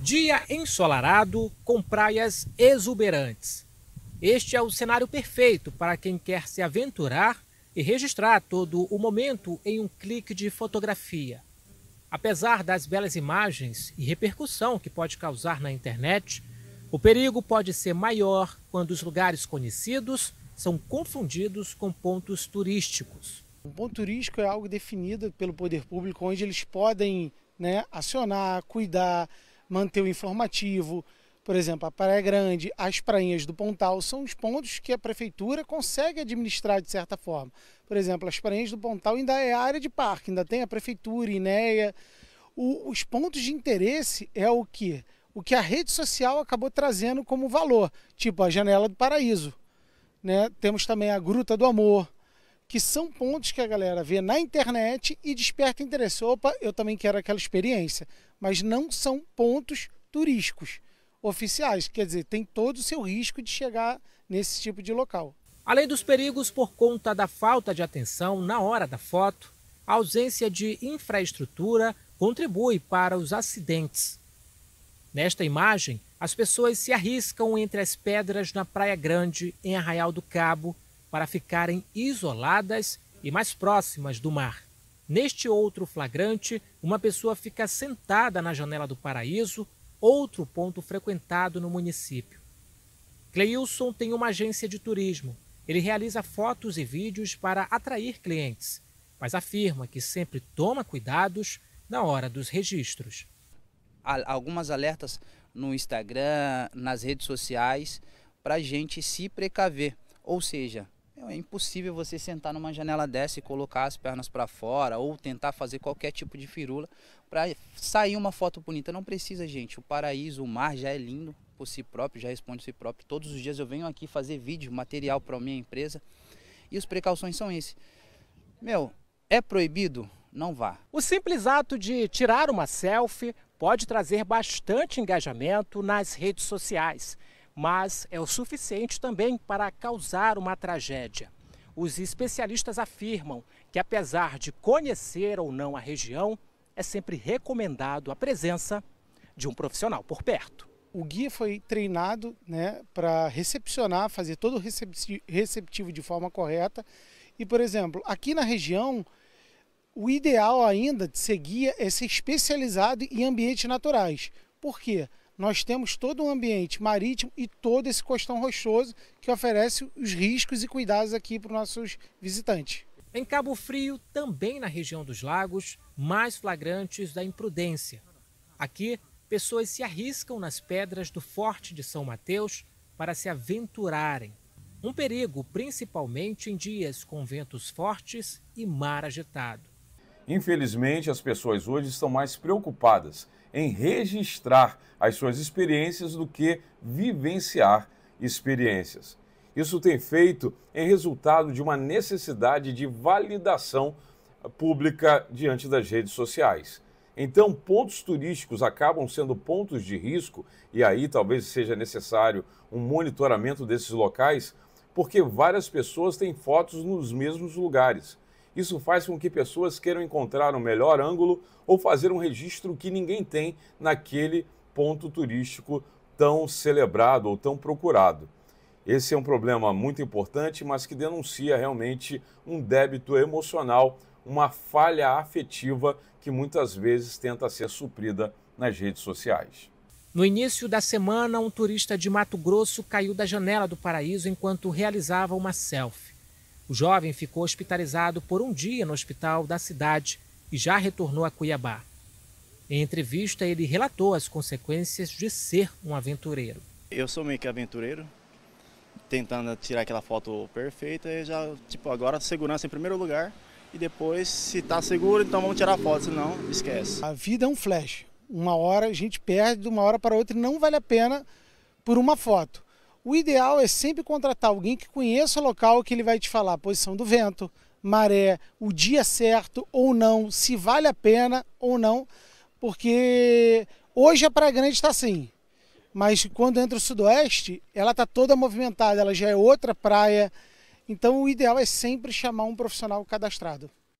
Dia ensolarado com praias exuberantes. Este é o cenário perfeito para quem quer se aventurar e registrar todo o momento em um clique de fotografia. Apesar das belas imagens e repercussão que pode causar na internet, o perigo pode ser maior quando os lugares conhecidos são confundidos com pontos turísticos. Um ponto turístico é algo definido pelo poder público onde eles podem né, acionar, cuidar, manter o informativo. Por exemplo, a Praia Grande, as prainhas do Pontal são os pontos que a prefeitura consegue administrar de certa forma. Por exemplo, as prainhas do Pontal ainda é área de parque, ainda tem a prefeitura, INEA. O, os pontos de interesse é o que? O que a rede social acabou trazendo como valor, tipo a Janela do Paraíso. Né? Temos também a Gruta do Amor, que são pontos que a galera vê na internet e desperta interesse. Opa, eu também quero aquela experiência. Mas não são pontos turísticos oficiais, quer dizer, tem todo o seu risco de chegar nesse tipo de local. Além dos perigos por conta da falta de atenção na hora da foto, a ausência de infraestrutura contribui para os acidentes. Nesta imagem, as pessoas se arriscam entre as pedras na Praia Grande, em Arraial do Cabo, para ficarem isoladas e mais próximas do mar. Neste outro flagrante, uma pessoa fica sentada na janela do Paraíso, outro ponto frequentado no município. Cleilson tem uma agência de turismo. Ele realiza fotos e vídeos para atrair clientes, mas afirma que sempre toma cuidados na hora dos registros. Há algumas alertas no Instagram, nas redes sociais, para a gente se precaver. Ou seja, é impossível você sentar numa janela dessa e colocar as pernas para fora ou tentar fazer qualquer tipo de firula para sair uma foto bonita. Não precisa, gente. O paraíso, o mar já é lindo por si próprio, já responde por si próprio. Todos os dias eu venho aqui fazer vídeo, material para a minha empresa. E as precauções são esse. Meu, é proibido? Não vá. O simples ato de tirar uma selfie pode trazer bastante engajamento nas redes sociais mas é o suficiente também para causar uma tragédia. Os especialistas afirmam que, apesar de conhecer ou não a região, é sempre recomendado a presença de um profissional por perto. O guia foi treinado né, para recepcionar, fazer todo o receptivo de forma correta. E, por exemplo, aqui na região, o ideal ainda de ser guia é ser especializado em ambientes naturais. Por quê? nós temos todo um ambiente marítimo e todo esse costão rochoso que oferece os riscos e cuidados aqui para os nossos visitantes. Em Cabo Frio, também na região dos lagos, mais flagrantes da imprudência. Aqui, pessoas se arriscam nas pedras do Forte de São Mateus para se aventurarem. Um perigo, principalmente em dias com ventos fortes e mar agitado. Infelizmente, as pessoas hoje estão mais preocupadas em registrar as suas experiências do que vivenciar experiências. Isso tem feito em resultado de uma necessidade de validação pública diante das redes sociais. Então, pontos turísticos acabam sendo pontos de risco, e aí talvez seja necessário um monitoramento desses locais, porque várias pessoas têm fotos nos mesmos lugares. Isso faz com que pessoas queiram encontrar um melhor ângulo ou fazer um registro que ninguém tem naquele ponto turístico tão celebrado ou tão procurado. Esse é um problema muito importante, mas que denuncia realmente um débito emocional, uma falha afetiva que muitas vezes tenta ser suprida nas redes sociais. No início da semana, um turista de Mato Grosso caiu da janela do paraíso enquanto realizava uma selfie. O jovem ficou hospitalizado por um dia no hospital da cidade e já retornou a Cuiabá. Em entrevista, ele relatou as consequências de ser um aventureiro. Eu sou meio que aventureiro, tentando tirar aquela foto perfeita e já, tipo, agora segurança em primeiro lugar e depois, se tá seguro, então vamos tirar foto, senão esquece. A vida é um flash. Uma hora a gente perde, de uma hora para outra e não vale a pena por uma foto. O ideal é sempre contratar alguém que conheça o local que ele vai te falar a posição do vento, maré, o dia certo ou não, se vale a pena ou não, porque hoje a Praia Grande está assim, mas quando entra o Sudoeste, ela está toda movimentada, ela já é outra praia. Então o ideal é sempre chamar um profissional cadastrado.